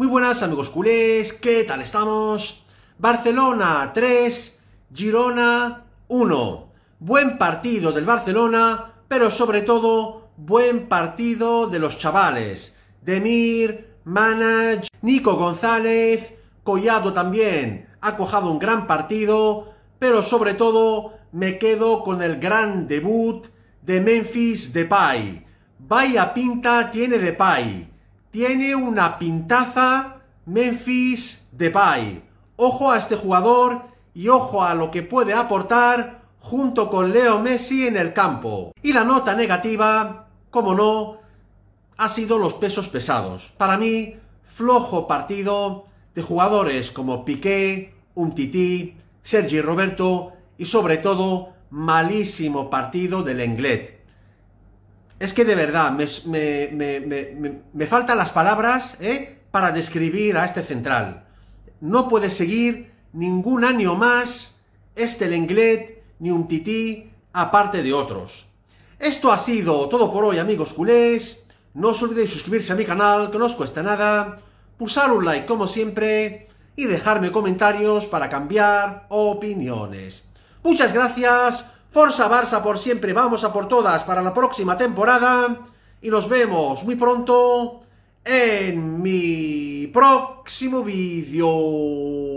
Muy buenas amigos culés, ¿qué tal estamos? Barcelona 3, Girona 1. Buen partido del Barcelona, pero sobre todo buen partido de los chavales. Demir, Manage, Nico González, Collado también ha cojado un gran partido, pero sobre todo me quedo con el gran debut de Memphis Depay. Vaya pinta tiene Depay tiene una pintaza Memphis Depay. Ojo a este jugador y ojo a lo que puede aportar junto con Leo Messi en el campo. Y la nota negativa, como no, ha sido los pesos pesados. Para mí, flojo partido de jugadores como Piqué, Umtiti, Sergi Roberto y sobre todo malísimo partido del Englet. Es que de verdad, me, faltan las palabras ¿eh? para describir a este central. No puede seguir ningún año más este Lenglet ni un tití aparte de otros. Esto ha sido todo por hoy, amigos culés. No os olvidéis suscribirse a mi canal, que no os cuesta nada. Pulsar un like, como siempre. Y dejarme comentarios para cambiar opiniones. Muchas gracias Forza Barça por siempre, vamos a por todas para la próxima temporada y nos vemos muy pronto en mi próximo vídeo.